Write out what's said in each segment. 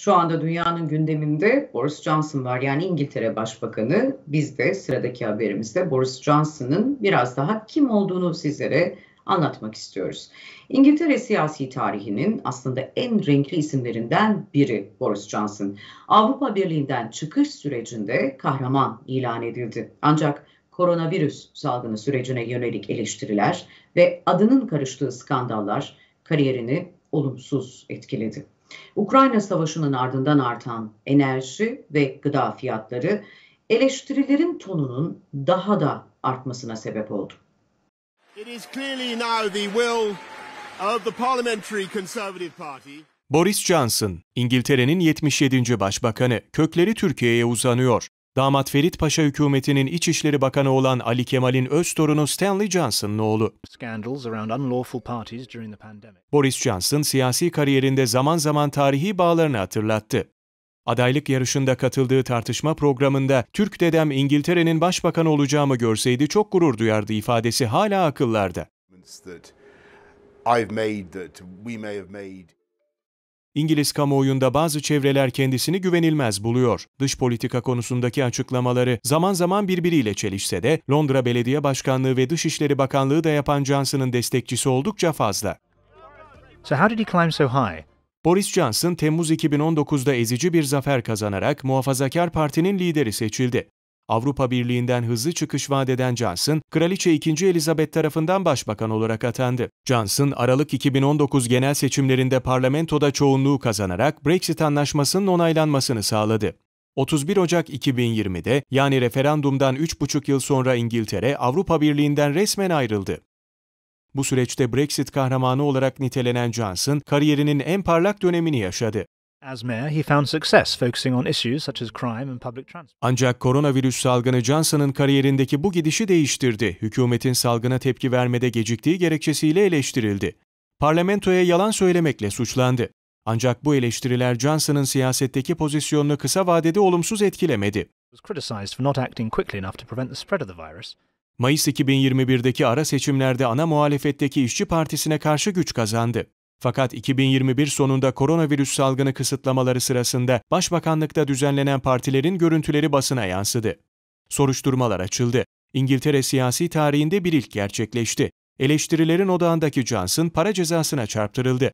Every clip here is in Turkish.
Şu anda dünyanın gündeminde Boris Johnson var yani İngiltere Başbakanı. Biz de sıradaki haberimizde Boris Johnson'ın biraz daha kim olduğunu sizlere anlatmak istiyoruz. İngiltere siyasi tarihinin aslında en renkli isimlerinden biri Boris Johnson. Avrupa Birliği'nden çıkış sürecinde kahraman ilan edildi. Ancak koronavirüs salgını sürecine yönelik eleştiriler ve adının karıştığı skandallar kariyerini olumsuz etkiledi. Ukrayna Savaşı'nın ardından artan enerji ve gıda fiyatları eleştirilerin tonunun daha da artmasına sebep oldu. Boris Johnson, İngiltere'nin 77. Başbakanı, kökleri Türkiye'ye uzanıyor. Damat Ferit Paşa hükümetinin İçişleri Bakanı olan Ali Kemal'in öz torunu Stanley Johnson'ın oğlu. Boris Johnson siyasi kariyerinde zaman zaman tarihi bağlarını hatırlattı. Adaylık yarışında katıldığı tartışma programında Türk dedem İngiltere'nin başbakanı olacağımı görseydi çok gurur duyardı ifadesi hala akıllarda. İngiliz kamuoyunda bazı çevreler kendisini güvenilmez buluyor. Dış politika konusundaki açıklamaları zaman zaman birbiriyle çelişse de Londra Belediye Başkanlığı ve Dışişleri Bakanlığı da yapan Johnson'ın destekçisi oldukça fazla. So how did he climb so high? Boris Johnson Temmuz 2019'da ezici bir zafer kazanarak Muhafazakar Parti'nin lideri seçildi. Avrupa Birliği'nden hızlı çıkış vaat eden Johnson, Kraliçe 2. Elizabeth tarafından başbakan olarak atandı. Johnson, Aralık 2019 genel seçimlerinde parlamentoda çoğunluğu kazanarak Brexit anlaşmasının onaylanmasını sağladı. 31 Ocak 2020'de yani referandumdan 3,5 yıl sonra İngiltere Avrupa Birliği'nden resmen ayrıldı. Bu süreçte Brexit kahramanı olarak nitelenen Johnson kariyerinin en parlak dönemini yaşadı. As mayor, he found success focusing on issues such as crime and public transport. Ancak koronavirüs salgını Johnson'ın kariyerindeki bu gidişi değiştirdi. Hükümetin salgına tepki vermede geciktiği gerekçesiyle eleştirildi. Parlamentoya yalan söylemekle suçlandı. Ancak bu eleştiriler Johnson'ın siyasetteki pozisyonunu kısa vadede olumsuz etkilemedi. Mayıs 2021'deki ara seçimlerde ana muhalefetteki işçi partisine karşı güç kazandı. Fakat 2021 sonunda koronavirüs salgını kısıtlamaları sırasında Başbakanlıkta düzenlenen partilerin görüntüleri basına yansıdı. Soruşturmalar açıldı. İngiltere siyasi tarihinde bir ilk gerçekleşti. Eleştirilerin odağındaki Johnson para cezasına çarptırıldı.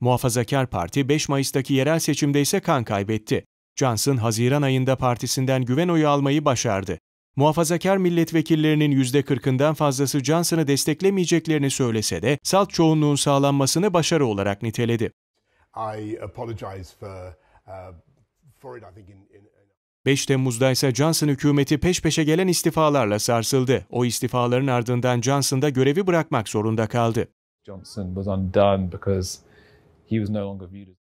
Muhafazakar Parti 5 Mayıs'taki yerel seçimde ise kan kaybetti. Johnson Haziran ayında partisinden güven oyu almayı başardı. Muhafazakar milletvekillerinin %40'ından fazlası Johnson'ı desteklemeyeceklerini söylese de salt çoğunluğun sağlanmasını başarı olarak niteledi. I 5 uh, Temmuz'da ise Johnson hükümeti peş peşe gelen istifalarla sarsıldı. O istifaların ardından Johnson da görevi bırakmak zorunda kaldı. Johnson was undone because he was no longer viewed as